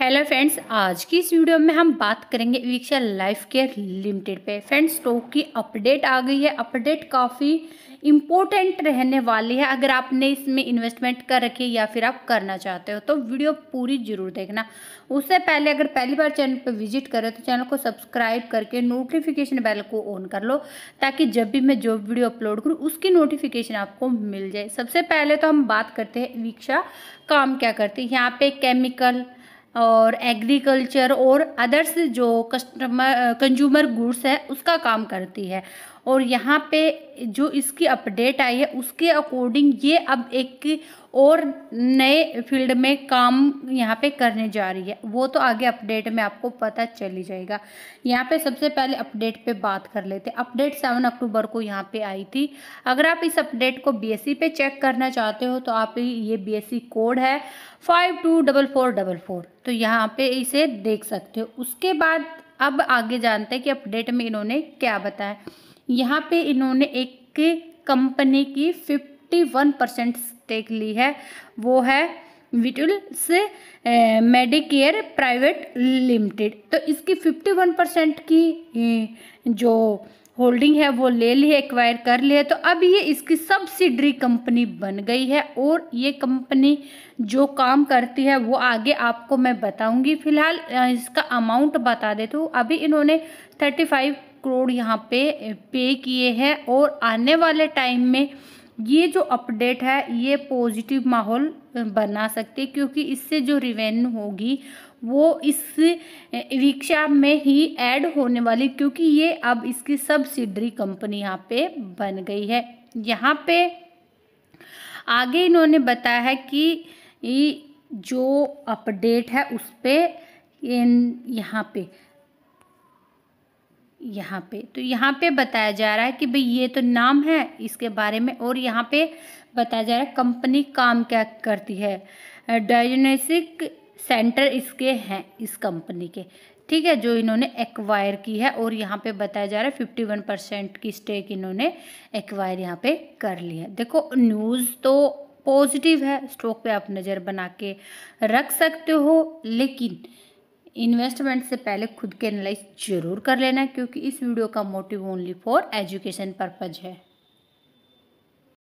hello friends आज की इस वीडियो में हम बात करेंगे ईक्षा लाइफ केयर लिमिटेड पे फ्रेंड्स स्टॉक की अपडेट आ गई है अपडेट काफ़ी इम्पोर्टेंट रहने वाली है अगर आपने इसमें इन्वेस्टमेंट कर रखी है या फिर आप करना चाहते हो तो वीडियो पूरी जरूर देखना उससे पहले अगर पहली बार चैनल पर विजिट करें तो चैनल को सब्सक्राइब करके नोटिफिकेशन बेल को ऑन कर लो ताकि जब भी मैं जो वीडियो अपलोड करूँ उसकी नोटिफिकेशन आपको मिल जाए सबसे पहले तो हम बात करते हैं वीक्षा काम क्या करती है यहाँ पे केमिकल और एग्रीकल्चर और अदर्स जो कस्टमर कंज्यूमर गुड्स है उसका काम करती है और यहाँ पे जो इसकी अपडेट आई है उसके अकॉर्डिंग ये अब एक और नए फील्ड में काम यहाँ पे करने जा रही है वो तो आगे अपडेट में आपको पता चल ही जाएगा यहाँ पे सबसे पहले अपडेट पे बात कर लेते हैं अपडेट सेवन अक्टूबर को यहाँ पे आई थी अगर आप इस अपडेट को बीएससी पे चेक करना चाहते हो तो आप ये बीएससी कोड है five two double four double four तो यहाँ पे इसे देख सकते हो उसके बाद अब आगे जानते हैं कि अपडेट में इन्होंने क्या बताया यहाँ पे इन्होंने एक कंपनी की फिफ्टी वन परसेंट स्टेक ली है वो है विटुल्स मेडिकेयर प्राइवेट लिमिटेड तो इसकी फिफ्टी वन परसेंट की जो होल्डिंग है वो ले ली है एक्वायर कर ली है तो अब ये इसकी सब्सिडरी कंपनी बन गई है और ये कंपनी जो काम करती है वो आगे आपको मैं बताऊंगी फिलहाल इसका अमाउंट बता देती हूँ अभी इन्होंने थर्टी फाइव करोड़ यहाँ पे पे किए हैं और आने वाले टाइम में ये जो अपडेट है ये पॉजिटिव माहौल बना सकते क्योंकि इससे जो रिवेन्यू होगी वो इस रिक्शा में ही ऐड होने वाली क्योंकि ये अब इसकी सब्सिडरी कंपनी यहाँ पे बन गई है यहाँ पे आगे इन्होंने बताया है कि जो अपडेट है उस पर यहाँ पे यहाँ पे तो यहाँ पे बताया जा रहा है कि भाई ये तो नाम है इसके बारे में और यहाँ पे बताया जा रहा है कंपनी काम क्या करती है डायग्नोस्टिक सेंटर इसके हैं इस कंपनी के ठीक है जो इन्होंने एक्वायर की है और यहाँ पे बताया जा रहा है फिफ्टी वन परसेंट की स्टेक इन्होंने एक्वायर यहाँ पे कर ली है देखो न्यूज़ तो पॉजिटिव है स्टॉक पे आप नज़र बना के रख सकते हो लेकिन इन्वेस्टमेंट से पहले खुद के एनालाइज जरूर कर लेना क्योंकि इस वीडियो का motive only for education purpose है